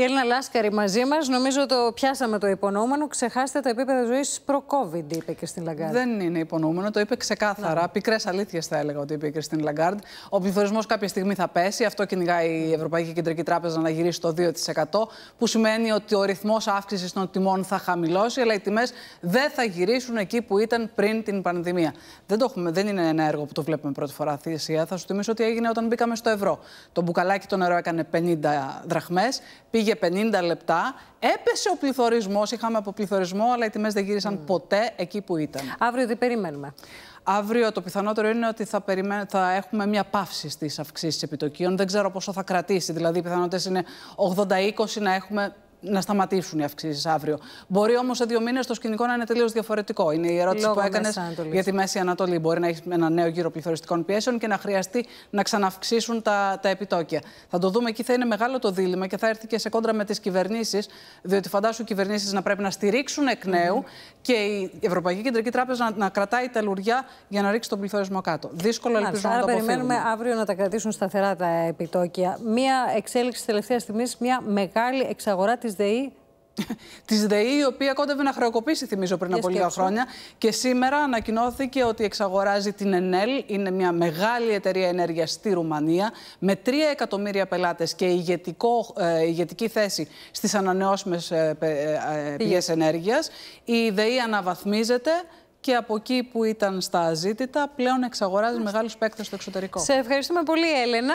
Η Έλληνα Λάσκαρη μαζί μας. Νομίζω το πιάσαμε το υπονοούμενο. Ξεχάστε τα επίπεδα ζωής προ-COVID, είπε η Κριστίν Λαγκάρντ. Δεν είναι υπονοούμενο, το είπε ξεκάθαρα. Ναι. Πικρές αλήθειες θα έλεγα ότι είπε η Κριστίν Λαγκάρντ. Ο πληθωρισμός κάποια στιγμή θα πέσει. Αυτό κυνηγάει η Ευρωπαϊκή Κεντρική Τράπεζα να γυρίσει στο 2%. Που σημαίνει ότι ο ρυθμός αύξησης των τιμών θα χαμηλώσει, αλλά οι τιμές δεν θα γυρίσουν εκεί που ήταν πριν την πανδημία. Δεν, το έχουμε, δεν είναι ένα έργο που το βλέπουμε πρώτη φορά. Θυσία. Θα σου θυμίσω ότι έγινε όταν μπήκαμε στο ευρώ. Το μπουκαλάκι το νερό έκανε 50 δραχμές, πήγε πήγε 50 λεπτά. Έπεσε ο πληθωρισμός. Είχαμε αποπληθωρισμό, αλλά οι τιμές δεν γύρισαν mm. ποτέ εκεί που ήταν. Αύριο τι περιμένουμε. Αύριο το πιθανότερο είναι ότι θα, θα έχουμε μια παύση στις αυξήσεις επιτοκίων. Δεν ξέρω πόσο θα κρατήσει. Δηλαδή, οι πιθανότητες είναι 80-20 να έχουμε να σταματήσουν οι αυξήσεις αύριο. Μπορεί όμως σε δύο μήνες το σκηνικό να είναι τελείως διαφορετικό. Είναι η ερώτηση που έκανες για τη Μέση Ανατολή. Μπορεί να έχεις ένα νέο γύρο πληθωριστικών πιέσεων και να χρειαστεί να ξαναυξήσουν τα, τα επιτόκια. Θα το δούμε εκεί, θα είναι μεγάλο το δίλημα και θα έρθει και σε κόντρα με τις κυβερνήσεις, διότι φαντάσου οι κυβερνήσεις να πρέπει να στηρίξουν εκ νέου και η Ευρωπαϊκή Κεντρική Τράπεζα να, κρατάει τα λουριά για να ρίξει τον πληθωρισμό κάτω. Δύσκολο ελπίζω να, το αποφύγουμε. περιμένουμε αύριο να τα κρατήσουν σταθερά τα επιτόκια. Μία εξέλιξη τελευταίας στιγμής, μια μεγάλη εξαγορά της ΔΕΗ της ΔΕΗ, η οποία κόντευε να χρεοκοπήσει, θυμίζω, πριν από λίγα χρόνια. Και σήμερα ανακοινώθηκε ότι εξαγοράζει την ΕΝΕΛ. Είναι μια μεγάλη εταιρεία ενέργειας στη Ρουμανία, με 3 εκατομμύρια πελάτες και ηγετικό, ε, ηγετική θέση στις ανανεώσιμες ε, ε, ε, πηγές ενέργειας. Η ΔΕΗ αναβαθμίζεται και από εκεί που ήταν στα αζήτητα πλέον εξαγοράζει μεγάλους παίκτες στο εξωτερικό. Σε ευχαριστούμε πολύ Έλενα.